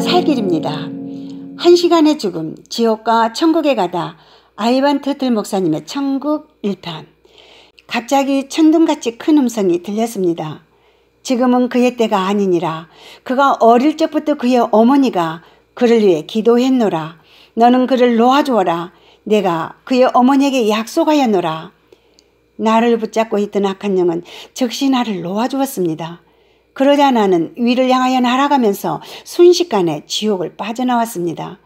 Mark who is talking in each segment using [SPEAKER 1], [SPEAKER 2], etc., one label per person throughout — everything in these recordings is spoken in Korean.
[SPEAKER 1] 살 길입니다. 한 시간의 죽음, 지옥과 천국에 가다 아이반 트틀 목사님의 천국 1편 갑자기 천둥같이 큰 음성이 들렸습니다. 지금은 그의 때가 아니니라 그가 어릴 적부터 그의 어머니가 그를 위해 기도했노라 너는 그를 놓아주어라 내가 그의 어머니에게 약속하였노라 나를 붙잡고 있던 악한 영은 즉시 나를 놓아주었습니다. 그러자 나는 위를 향하여 날아가면서 순식간에 지옥을 빠져나왔습니다.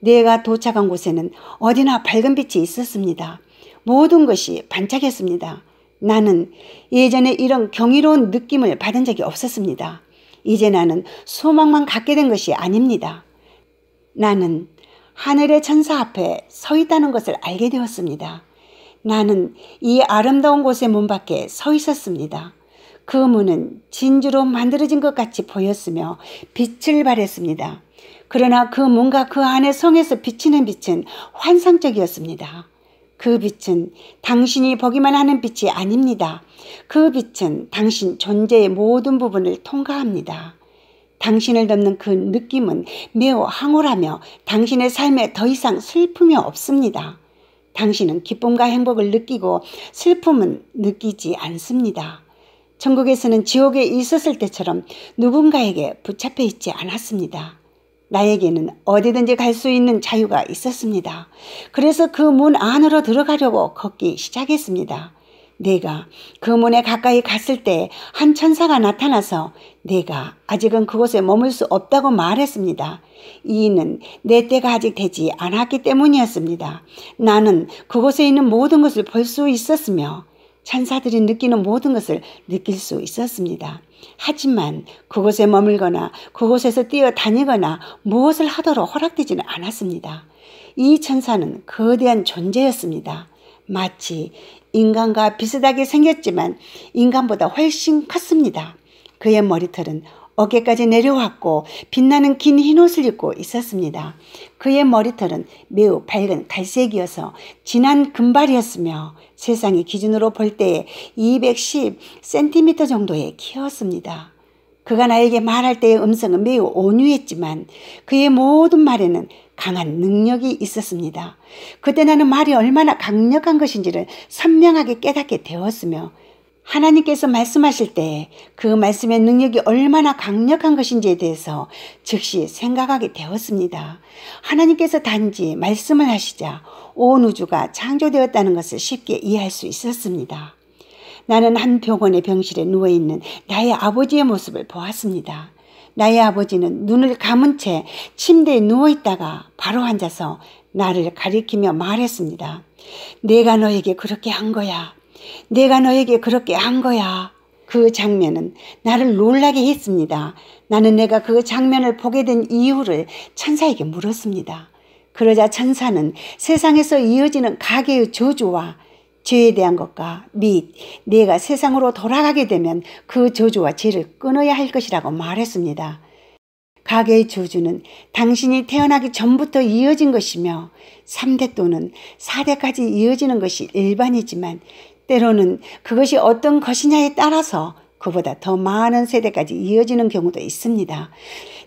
[SPEAKER 1] 내가 도착한 곳에는 어디나 밝은 빛이 있었습니다. 모든 것이 반짝였습니다. 나는 예전에 이런 경이로운 느낌을 받은 적이 없었습니다. 이제 나는 소망만 갖게 된 것이 아닙니다. 나는 하늘의 천사 앞에 서 있다는 것을 알게 되었습니다. 나는 이 아름다운 곳의 문 밖에 서 있었습니다. 그 문은 진주로 만들어진 것 같이 보였으며 빛을 발했습니다. 그러나 그 문과 그 안에 성에서 비치는 빛은 환상적이었습니다. 그 빛은 당신이 보기만 하는 빛이 아닙니다. 그 빛은 당신 존재의 모든 부분을 통과합니다. 당신을 덮는 그 느낌은 매우 황홀하며 당신의 삶에 더 이상 슬픔이 없습니다. 당신은 기쁨과 행복을 느끼고 슬픔은 느끼지 않습니다. 천국에서는 지옥에 있었을 때처럼 누군가에게 붙잡혀 있지 않았습니다. 나에게는 어디든지 갈 수 있는 자유가 있었습니다. 그래서 그 문 안으로 들어가려고 걷기 시작했습니다. 내가 그 문에 가까이 갔을 때 한 천사가 나타나서 내가 아직은 그곳에 머물 수 없다고 말했습니다. 이는 내 때가 아직 되지 않았기 때문이었습니다. 나는 그곳에 있는 모든 것을 볼 수 있었으며 천사들이 느끼는 모든 것을 느낄 수 있었습니다. 하지만 그곳에 머물거나 그곳에서 뛰어다니거나 무엇을 하도록 허락되지는 않았습니다. 이 천사는 거대한 존재였습니다. 마치 인간과 비슷하게 생겼지만 인간보다 훨씬 컸습니다. 그의 머리털은 어깨까지 내려왔고 빛나는 긴 흰옷을 입고 있었습니다. 그의 머리털은 매우 밝은 갈색이어서 진한 금발이었으며 세상의 기준으로 볼 때에 210cm 정도의 키였습니다. 그가 나에게 말할 때의 음성은 매우 온유했지만 그의 모든 말에는 강한 능력이 있었습니다. 그때 나는 말이 얼마나 강력한 것인지를 선명하게 깨닫게 되었으며 하나님께서 말씀하실 때 그 말씀의 능력이 얼마나 강력한 것인지에 대해서 즉시 생각하게 되었습니다. 하나님께서 단지 말씀을 하시자 온 우주가 창조되었다는 것을 쉽게 이해할 수 있었습니다. 나는 한 병원의 병실에 누워있는 나의 아버지의 모습을 보았습니다. 나의 아버지는 눈을 감은 채 침대에 누워있다가 바로 앉아서 나를 가리키며 말했습니다. 내가 너에게 그렇게 한 거야. 내가 너에게 그렇게 한 거야. 그 장면은 나를 놀라게 했습니다. 나는 내가 그 장면을 보게 된 이유를 천사에게 물었습니다. 그러자 천사는 세상에서 이어지는 가계의 저주와 죄에 대한 것과 및 내가 세상으로 돌아가게 되면 그 저주와 죄를 끊어야 할 것이라고 말했습니다. 가계의 저주는 당신이 태어나기 전부터 이어진 것이며 3대 또는 4대까지 이어지는 것이 일반이지만 때로는 그것이 어떤 것이냐에 따라서 그보다 더 많은 세대까지 이어지는 경우도 있습니다.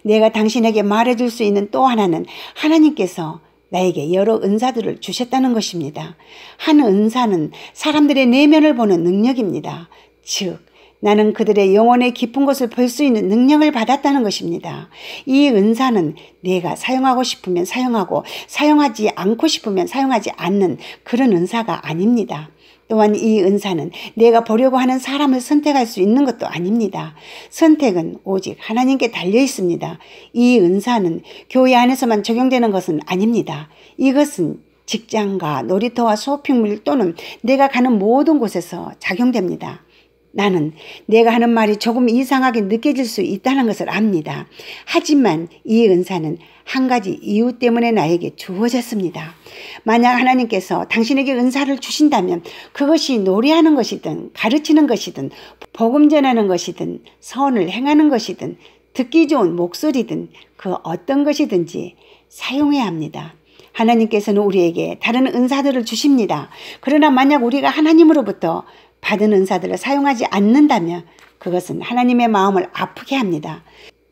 [SPEAKER 1] 내가 당신에게 말해줄 수 있는 또 하나는 하나님께서 나에게 여러 은사들을 주셨다는 것입니다. 한 은사는 사람들의 내면을 보는 능력입니다. 즉, 나는 그들의 영혼의 깊은 곳을볼 수 있는 능력을 받았다는 것입니다. 이 은사는 내가 사용하고 싶으면 사용하고 사용하지 않고 싶으면 사용하지 않는 그런 은사가 아닙니다. 또한 이 은사는 내가 보려고 하는 사람을 선택할 수 있는 것도 아닙니다. 선택은 오직 하나님께 달려 있습니다. 이 은사는 교회 안에서만 적용되는 것은 아닙니다. 이것은 직장과 놀이터와 쇼핑몰 또는 내가 가는 모든 곳에서 작용됩니다. 나는 내가 하는 말이 조금 이상하게 느껴질 수 있다는 것을 압니다. 하지만 이 은사는 한 가지 이유 때문에 나에게 주어졌습니다. 만약 하나님께서 당신에게 은사를 주신다면 그것이 노래하는 것이든 가르치는 것이든 복음 전하는 것이든 선을 행하는 것이든 듣기 좋은 목소리든 그 어떤 것이든지 사용해야 합니다. 하나님께서는 우리에게 다른 은사들을 주십니다. 그러나 만약 우리가 하나님으로부터 받은 은사들을 사용하지 않는다면 그것은 하나님의 마음을 아프게 합니다.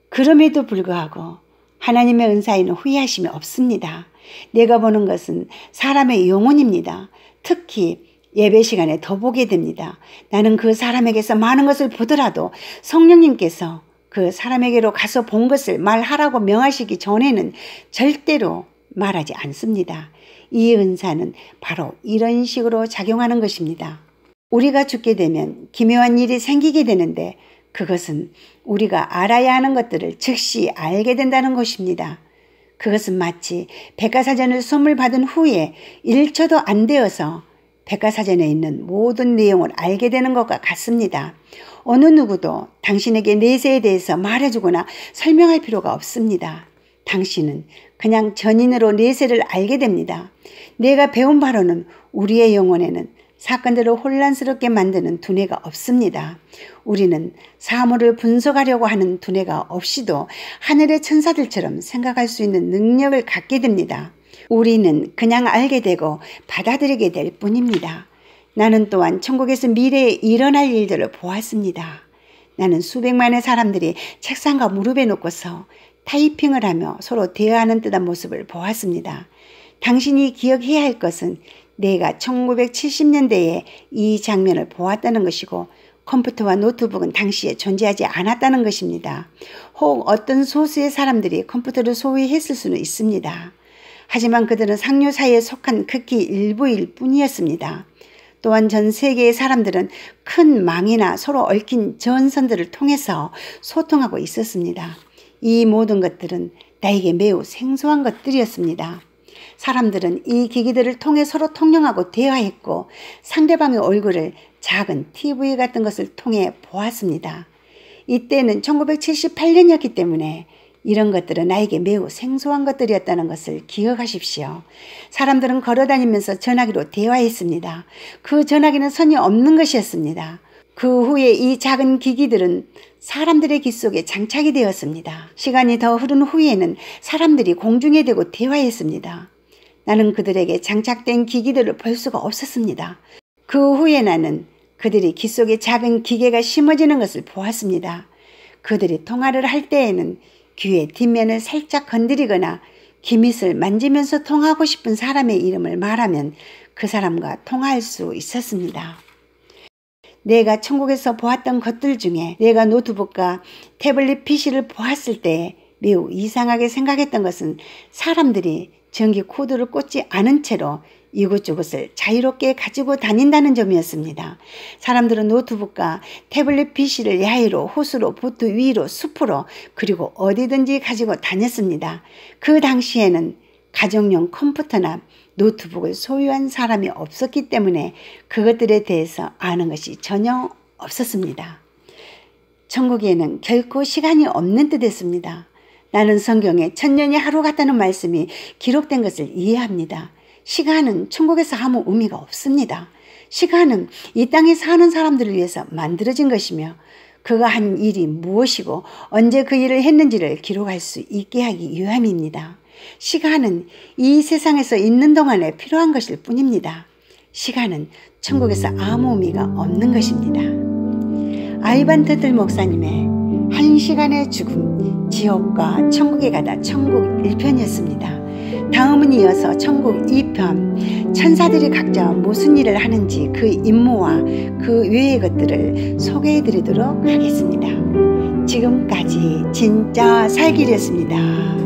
[SPEAKER 1] 그럼에도 불구하고 하나님의 은사에는 후회하심이 없습니다. 내가 보는 것은 사람의 영혼입니다. 특히 예배 시간에 더 보게 됩니다. 나는 그 사람에게서 많은 것을 보더라도 성령님께서 그 사람에게로 가서 본 것을 말하라고 명하시기 전에는 절대로 말하지 않습니다. 이 은사는 바로 이런 식으로 작용하는 것입니다. 우리가 죽게 되면 기묘한 일이 생기게 되는데 그것은 우리가 알아야 하는 것들을 즉시 알게 된다는 것입니다. 그것은 마치 백과사전을 선물 받은 후에 1초도 안 되어서 백과사전에 있는 모든 내용을 알게 되는 것과 같습니다. 어느 누구도 당신에게 내세에 대해서 말해주거나 설명할 필요가 없습니다. 당신은 그냥 전인으로 내세를 알게 됩니다. 내가 배운 바로는 우리의 영혼에는 사건들을 혼란스럽게 만드는 두뇌가 없습니다. 우리는 사물을 분석하려고 하는 두뇌가 없이도 하늘의 천사들처럼 생각할 수 있는 능력을 갖게 됩니다. 우리는 그냥 알게 되고 받아들이게 될 뿐입니다. 나는 또한 천국에서 미래에 일어날 일들을 보았습니다. 나는 수백만의 사람들이 책상과 무릎에 놓고서 타이핑을 하며 서로 대화하는 듯한 모습을 보았습니다. 당신이 기억해야 할 것은 내가 1970년대에 이 장면을 보았다는 것이고 컴퓨터와 노트북은 당시에 존재하지 않았다는 것입니다. 혹 어떤 소수의 사람들이 컴퓨터를 소유했을 수는 있습니다. 하지만 그들은 상류 사이에 속한 극히 일부일 뿐이었습니다. 또한 전 세계의 사람들은 큰 망이나 서로 얽힌 전선들을 통해서 소통하고 있었습니다. 이 모든 것들은 나에게 매우 생소한 것들이었습니다. 사람들은 이 기기들을 통해 서로 통용하고 대화했고 상대방의 얼굴을 작은 TV 같은 것을 통해 보았습니다. 이때는 1978년이었기 때문에 이런 것들은 나에게 매우 생소한 것들이었다는 것을 기억하십시오. 사람들은 걸어다니면서 전화기로 대화했습니다. 그 전화기는 선이 없는 것이었습니다. 그 후에 이 작은 기기들은 사람들의 귀 속에 장착이 되었습니다. 시간이 더 흐른 후에는 사람들이 공중에 대고 대화했습니다. 나는 그들에게 장착된 기기들을 볼 수가 없었습니다. 그 후에 나는 그들이 귀 속에 작은 기계가 심어지는 것을 보았습니다. 그들이 통화를 할 때에는 귀의 뒷면을 살짝 건드리거나 기밋을 만지면서 통하고 싶은 사람의 이름을 말하면 그 사람과 통화할 수 있었습니다. 내가 천국에서 보았던 것들 중에 내가 노트북과 태블릿 PC를 보았을 때 매우 이상하게 생각했던 것은 사람들이 전기 코드를 꽂지 않은 채로 이곳저곳을 자유롭게 가지고 다닌다는 점이었습니다. 사람들은 노트북과 태블릿 PC를 야외로, 호수로, 보트 위로, 숲으로 그리고 어디든지 가지고 다녔습니다. 그 당시에는 가정용 컴퓨터나 노트북을 소유한 사람이 없었기 때문에 그것들에 대해서 아는 것이 전혀 없었습니다. 천국에는 결코 시간이 없는 듯했습니다. 나는 성경에 천년이 하루 같다는 말씀이 기록된 것을 이해합니다. 시간은 천국에서 아무 의미가 없습니다. 시간은 이 땅에 사는 사람들을 위해서 만들어진 것이며 그가 한 일이 무엇이고 언제 그 일을 했는지를 기록할 수 있게 하기 위함입니다. 시간은 이 세상에서 있는 동안에 필요한 것일 뿐입니다. 시간은 천국에서 아무 의미가 없는 것입니다. 아이반 테들 목사님의 한 시간의 죽음, 지옥과 천국에 가다 천국 1편이었습니다. 다음은 이어서 천국 2편, 천사들이 각자 무슨 일을 하는지 그 임무와 그 외의 것들을 소개해 드리도록 하겠습니다. 지금까지 진짜 살기였습니다.